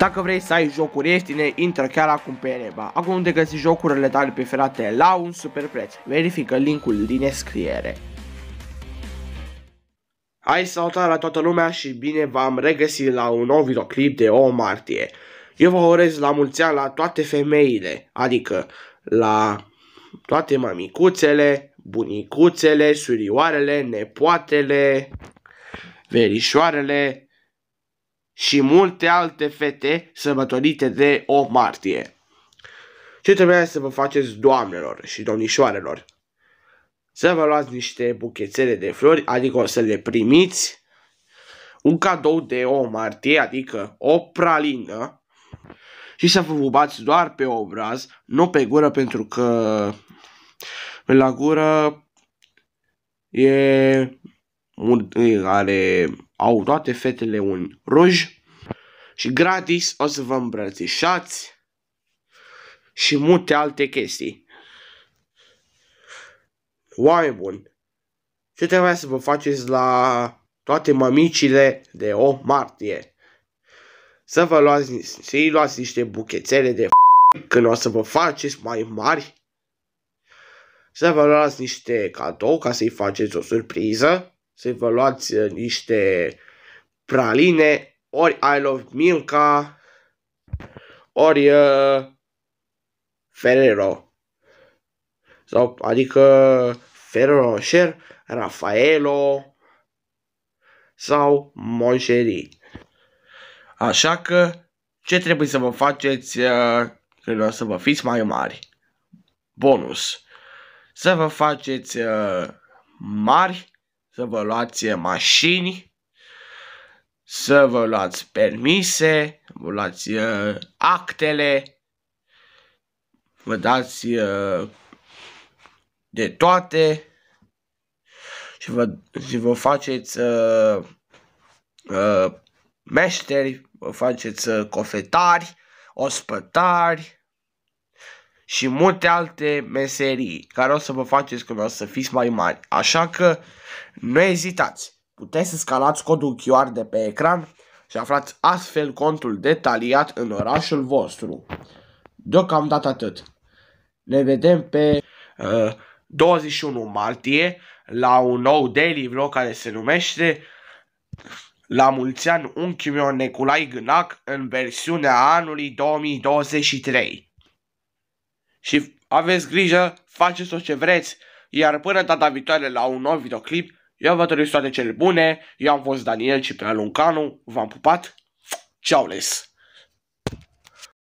Dacă vrei să ai jocuri ieftine, intră chiar acum pe Reba. Acum unde găsi jocurile tale preferate la un super preț. Verifică linkul din descriere. Hai salutare la toată lumea și bine v-am regăsit la un nou videoclip de o martie. Eu vă urez la mulți ani la toate femeile, adică la toate mamicuțele, bunicuțele, surioarele, nepoatele, verișoarele, și multe alte fete sărbătorite de 8 martie. Ce trebuia să vă faceți doamnelor și domnișoarelor? Să vă luați niște buchețele de flori, adică o să le primiți un cadou de 8 martie, adică o pralină, și să vă bubați doar pe obraz, nu pe gură, pentru că la gură e, are au toate fetele un ruj și gratis o să vă îmbrățișați și multe alte chestii. Oameni bun, ce trebuie să vă faceți la toate mămicile de o martie? Să vă luați, să-i luați niște buchețele de f- când o să vă faceți mai mari. Să vă luați niște cadou ca să-i faceți o surpriză să vă luați uh, niște praline, ori I Love Milka, ori uh, Ferrero. Sau, adică Ferrero Rocher, Raffaello sau Moncheri. Așa că ce trebuie să vă faceți uh, când o să vă fiți mai mari? Bonus. Să vă faceți uh, mari să vă luați mașini, să vă luați permise, vă luați uh, actele, vă dați uh, de toate și vă, și vă faceți uh, uh, meșteri, vă faceți uh, cofetari, ospătari, și multe alte meserii care o să vă faceți când o să fiți mai mari. Așa că nu ezitați, puteți să scalați codul QR de pe ecran și aflați astfel contul detaliat în orașul vostru. Deocamdată atât. Ne vedem pe uh, 21 martie la un nou daily vlog care se numește La mulți ani unchiul meu Neculai Gânac în versiunea anului 2023. Și aveți grijă, faceți tot ce vreți, iar până data viitoare la un nou videoclip, eu vă doresc toate cele bune, eu am fost Daniel Ciprian Luncanu, v-am pupat, ceau les!